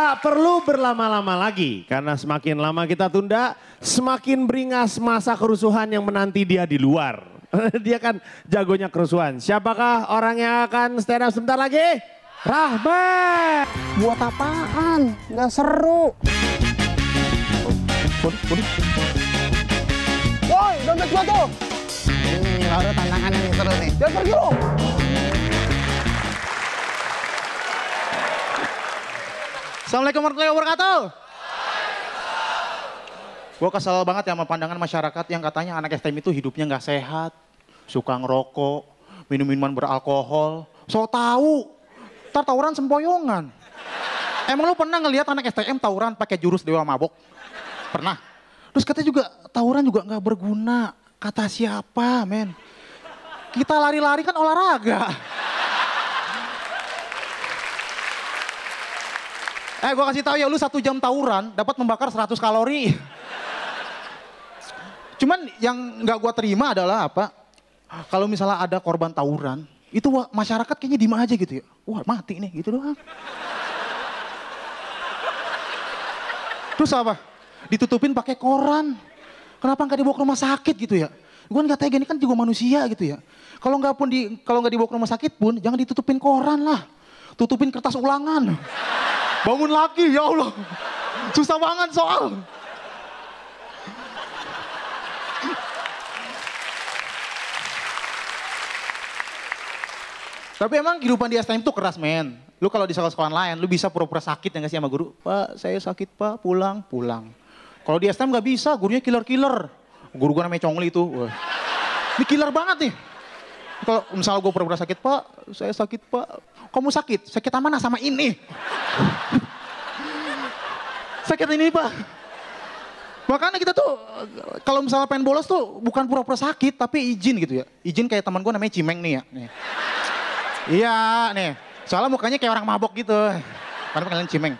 Tak perlu berlama-lama lagi karena semakin lama kita tunda, semakin beringas masa kerusuhan yang menanti dia di luar. dia kan jagonya kerusuhan. Siapakah orang yang akan stand up sebentar lagi? Rahmat. Buat apaan? Gak seru. Woi, dompet gua tuh. Ini hmm, baru tantangan yang seru nih. Jangan pergi lu. Assalamualaikum warahmatullahi wabarakatuh. Gue kesel banget ya sama pandangan masyarakat yang katanya anak STM itu hidupnya nggak sehat, suka ngerokok, minum minuman beralkohol, so tau? ntar tawuran sempoyongan. Emang lu pernah ngelihat anak STM tawuran pakai jurus dewa mabok? Pernah. Terus katanya juga tawuran juga nggak berguna. Kata siapa, men? Kita lari-lari kan olahraga. Eh gue kasih tahu ya lu satu jam tawuran dapat membakar 100 kalori. Cuman yang nggak gue terima adalah apa? Kalau misalnya ada korban tawuran, itu wah, masyarakat kayaknya diem aja gitu ya. Wah mati nih gitu doang. Terus apa? Ditutupin pakai koran. Kenapa nggak dibawa ke rumah sakit gitu ya? Gue nggak tega ini kan juga manusia gitu ya. Kalau nggak pun di kalau nggak dibawa ke rumah sakit pun jangan ditutupin koran lah. Tutupin kertas ulangan. Bangun lagi, ya Allah. Susah banget soal. Tapi emang kehidupan di STM itu keras men. Lu kalau di sekolah-sekolah lain, lu bisa pura-pura sakit ya gak sih sama guru? Pak, saya sakit pak, pulang, pulang. Kalau di STM gak bisa, gurunya killer-killer. Guru gue namanya Congli itu. Wah. Ini killer banget nih. Kalau misalnya gue pura-pura sakit, Pak, saya sakit, Pak kamu sakit. Sakit mana sama ini? sakit ini pak. Makanya kita tuh kalau misalnya pengen bolos tuh bukan pura-pura sakit tapi izin gitu ya. Izin kayak teman gue namanya Cimeng nih ya. Nih. iya nih. Soalnya mukanya kayak orang mabok gitu. Karena kalian Cimeng.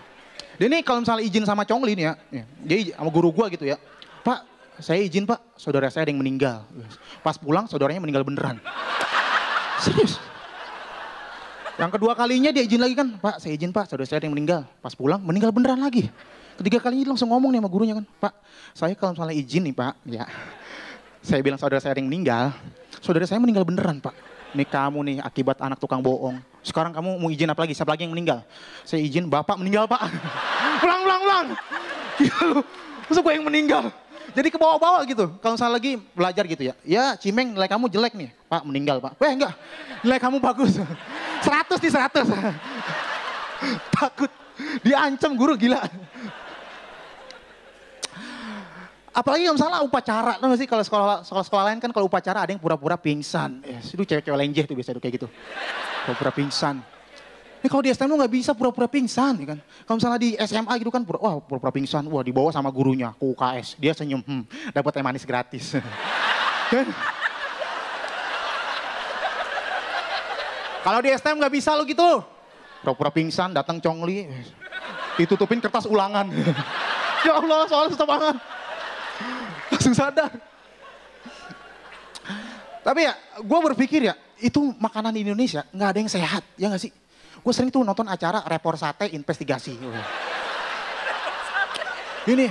Dia nih kalau misalnya izin sama Congli nih ya. Nih, dia sama guru gue gitu ya. Pak, saya izin pak, saudara saya ada yang meninggal. Pas pulang saudaranya meninggal beneran. Serius. Yang kedua kalinya dia izin lagi kan, Pak saya izin Pak, saudara saya yang meninggal. Pas pulang, meninggal beneran lagi. Ketiga kalinya langsung ngomong nih sama gurunya kan, Pak saya kalau misalnya izin nih Pak, ya saya bilang saudara saya yang meninggal, saudara saya meninggal beneran Pak. Ini kamu nih akibat anak tukang bohong. Sekarang kamu mau izin apa lagi? Siapa lagi yang meninggal? Saya izin bapak meninggal pak. pulang, pulang, pulang. Gitu. Masuk gue yang meninggal. Jadi ke bawah-bawah gitu. Kalau misalnya lagi belajar gitu ya. Ya Cimeng nilai kamu jelek nih. Pak meninggal pak. Weh enggak. Nilai kamu bagus. Seratus di seratus, Takut. Diancam guru gila. Apalagi yang salah upacara, tau sih kalau sekolah, sekolah sekolah lain kan kalau upacara ada yang pura-pura pingsan. Ya, eh, yes, itu cewek-cewek lenjeh tuh biasa tuh kayak gitu. Pura-pura pingsan. Ini eh, kalau di STM lu nggak bisa pura-pura pingsan, ya kan? Kalau misalnya di SMA gitu kan, pura, wah pura-pura pingsan, wah dibawa sama gurunya ke UKS, dia senyum, hmm, dapat teh manis gratis. kan? Kalau di STM nggak bisa lo gitu. Pura-pura pingsan, datang congli. Ditutupin kertas ulangan. ya Allah, soalnya susah banget. Langsung sadar. Tapi ya, gue berpikir ya, itu makanan di Indonesia nggak ada yang sehat, ya nggak sih? Gue sering tuh nonton acara repor sate investigasi. Ini,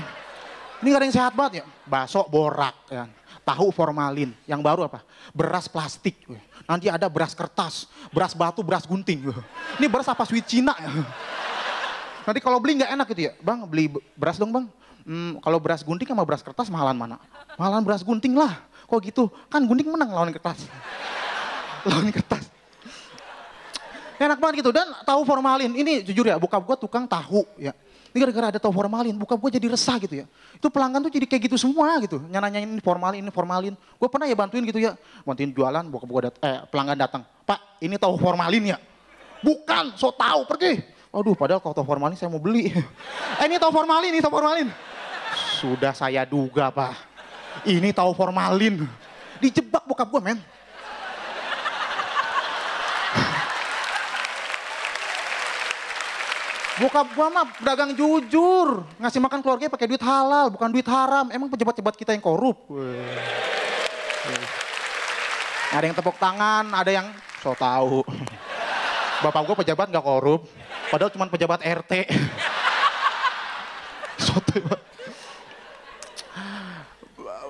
ini gak ada yang sehat banget ya. Baso borak ya. Tahu formalin. Yang baru apa? Beras plastik. Nanti ada beras kertas, beras batu, beras gunting. Ini beras apa sweet Cina? Nanti kalau beli nggak enak gitu ya. Bang, beli beras dong bang. Hmm, kalau beras gunting sama beras kertas mahalan mana? Mahalan beras gunting lah. Kok gitu? Kan gunting menang lawan kertas. lawan kertas. Enak banget gitu. Dan tahu formalin, ini jujur ya, buka gue tukang tahu ya. Ini gara-gara ada tahu formalin, buka gue jadi resah gitu ya. Itu pelanggan tuh jadi kayak gitu semua gitu. Nyananya ini formalin, ini formalin. Gue pernah ya bantuin gitu ya. Bantuin jualan, buka gue dat eh, pelanggan datang. Pak, ini tahu formalin ya? Bukan, so tahu pergi. Aduh, padahal kalau tahu formalin saya mau beli. eh, ini tahu formalin, ini tahu formalin. Sudah saya duga, Pak. Ini tahu formalin. Dijebak bokap gue, men. Bokap gua mah pedagang jujur, ngasih makan keluarganya pakai duit halal, bukan duit haram. Emang pejabat-pejabat kita yang korup. Ada yang tepuk tangan, ada yang so tahu. Bapak gua pejabat nggak korup, padahal cuma pejabat RT. so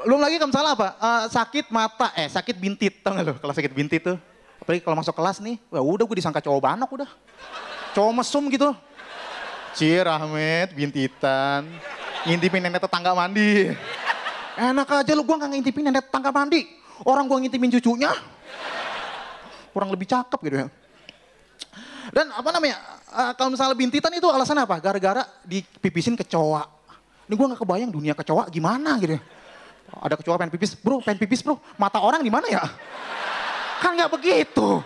lagi kamu salah apa? Uh, sakit mata, eh sakit bintit, tau gak lo kalau sakit bintit tuh. Apalagi kalau masuk kelas nih, ya udah gue disangka cowok banok udah. Cowok mesum gitu. Cir, bintitan, ngintipin nenek tetangga mandi. Enak aja lu, gua nggak ngintipin nenek tetangga mandi. Orang gua ngintipin cucunya. Kurang lebih cakep gitu ya. Dan apa namanya, uh, kalau misalnya bintitan itu alasan apa? Gara-gara dipipisin kecoa. Ini gua nggak kebayang dunia kecoa gimana gitu ya. Ada kecoa pengen pipis, bro, pengen pipis bro, mata orang di mana ya? Kan nggak begitu.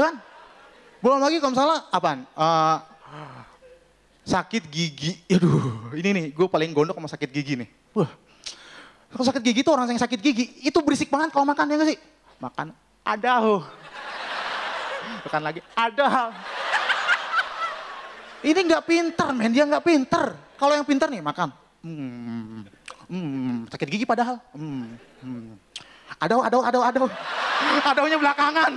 Ya kan? Belum lagi kalau salah apaan? Uh, sakit gigi. Aduh, ini nih gue paling gondok sama sakit gigi nih. Wah. Kalau sakit gigi tuh orang yang sakit gigi itu berisik banget kalau makan ya gak sih? Makan ada oh. Makan lagi ada. Ini nggak pinter men, dia nggak pinter. Kalau yang pinter nih makan. Hmm, hmm, sakit gigi padahal. Hmm, hmm. Ada, ada, ada, ada. Adohnya belakangan.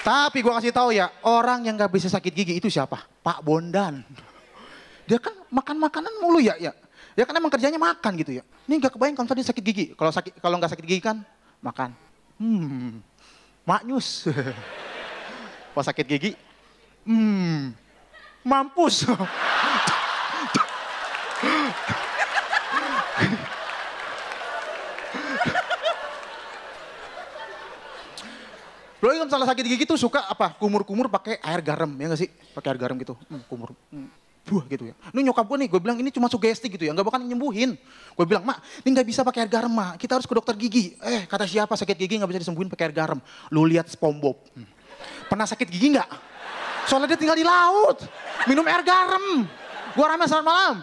Tapi gue kasih tahu ya, orang yang gak bisa sakit gigi itu siapa? Pak Bondan. Dia kan makan makanan mulu ya, ya. Dia ya kan emang kerjanya makan gitu ya. Ini gak kebayang kalau dia sakit gigi. Kalau sakit kalau nggak sakit gigi kan makan. Hmm, maknyus. Pas sakit gigi, hmm, mampus. Kalau salah sakit gigi tuh suka apa? Kumur-kumur pakai air garam ya gak sih? Pakai air garam gitu. Hmm, kumur. Hmm. Buah gitu ya. Ini nyokap gue nih, gue bilang ini cuma sugesti gitu ya, nggak bakal nyembuhin. Gue bilang, mak ini nggak bisa pakai air garam mak, kita harus ke dokter gigi. Eh kata siapa sakit gigi nggak bisa disembuhin pakai air garam. Lu lihat SpongeBob. Hmm. Pernah sakit gigi nggak? Soalnya dia tinggal di laut, minum air garam. Gue rame selamat malam.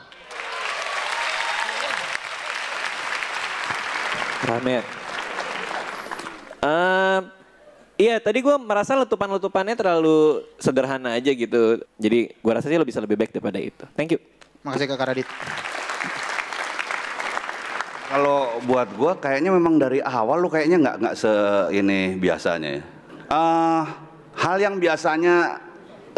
Rame. Iya, tadi gue merasa letupan-letupannya terlalu sederhana aja gitu. Jadi gue rasa sih lo bisa lebih baik daripada itu. Thank you. Makasih Kak Radit. Kalau buat gue kayaknya memang dari awal lo kayaknya nggak nggak se ini biasanya ya. Uh, hal yang biasanya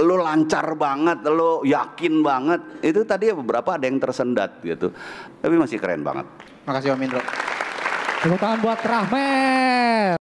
lo lancar banget, lo yakin banget, itu tadi ya beberapa ada yang tersendat gitu. Tapi masih keren banget. Makasih Om Indro. Tepuk tangan buat Rahmat.